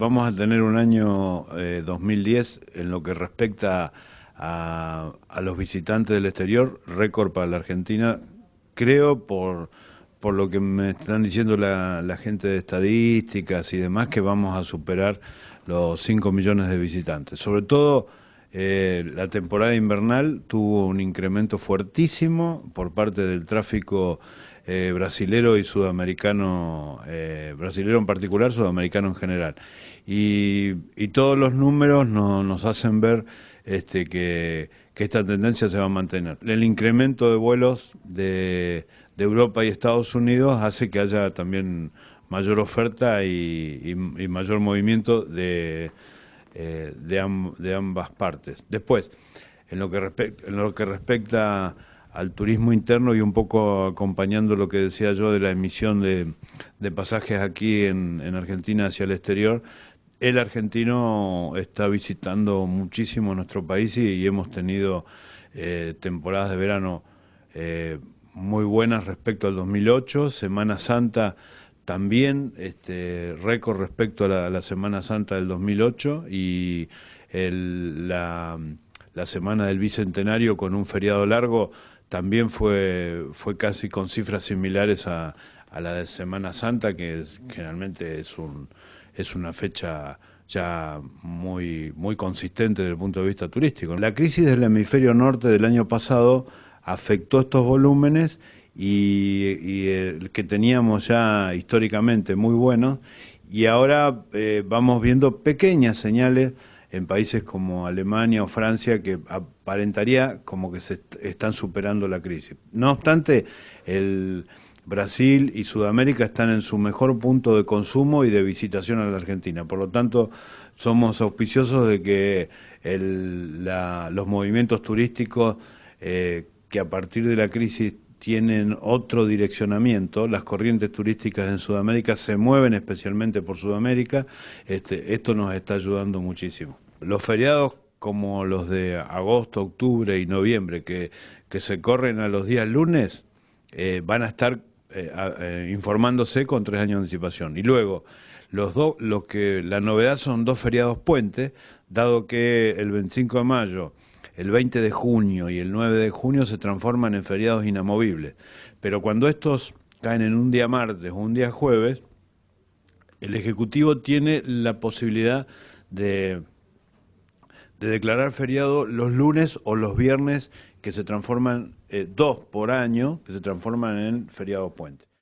Vamos a tener un año 2010 eh, en lo que respecta a, los visitantes del exterior, récord para la Argentina, creo por, por lo que me están diciendo la, la, gente de estadísticas y demás, que vamos a superar los 5 millones de visitantes. Sobre todo eh, la temporada invernal tuvo un incremento fuertísimo por parte del tráfico eh, brasilero y sudamericano, eh, brasilero en particular, sudamericano en general. Y, todos los números nos hacen ver este, que, esta tendencia se va a mantener. El incremento de vuelos de, Europa y Estados Unidos hace que haya también mayor oferta y mayor movimiento de eh, de, ambas partes. Después, en lo, que respecta, al turismo interno y un poco acompañando lo que decía yo de la emisión de, pasajes aquí en, Argentina hacia el exterior, el argentino está visitando muchísimo nuestro país y, hemos tenido eh, temporadas de verano eh, muy buenas respecto al 2008, Semana Santa también este, récord respecto a la, Semana Santa del 2008 y la, Semana del Bicentenario con un feriado largo también fue, fue casi con cifras similares a, la de Semana Santa, que generalmente es, un, es una fecha ya muy, muy consistente desde el punto de vista turístico. La crisis del hemisferio norte del año pasado afectó estos volúmenes y, el que teníamos ya históricamente muy bueno, y ahora eh, vamos viendo pequeñas señales en países como Alemania o Francia que aparentaría como que se están superando la crisis. No obstante, el Brasil y Sudamérica están en su mejor punto de consumo y de visitación a la Argentina. Por lo tanto, somos auspiciosos de que los movimientos turísticos eh, que a partir de la crisis tienen otro direccionamiento, las corrientes turísticas en Sudamérica se mueven especialmente por Sudamérica, este, esto nos está ayudando muchísimo. Los feriados como los de agosto, octubre y noviembre, que, que se corren a los días lunes, eh, van a estar eh, eh, informándose con tres años de anticipación. Y luego, los lo que la novedad son dos feriados puentes, dado que el 25 de mayo el 20 de junio y el 9 de junio se transforman en feriados inamovibles. Pero cuando estos caen en un día martes o un día jueves, el Ejecutivo tiene la posibilidad de, declarar feriado los lunes o los viernes que se transforman, eh, dos por año, que se transforman en feriados puente.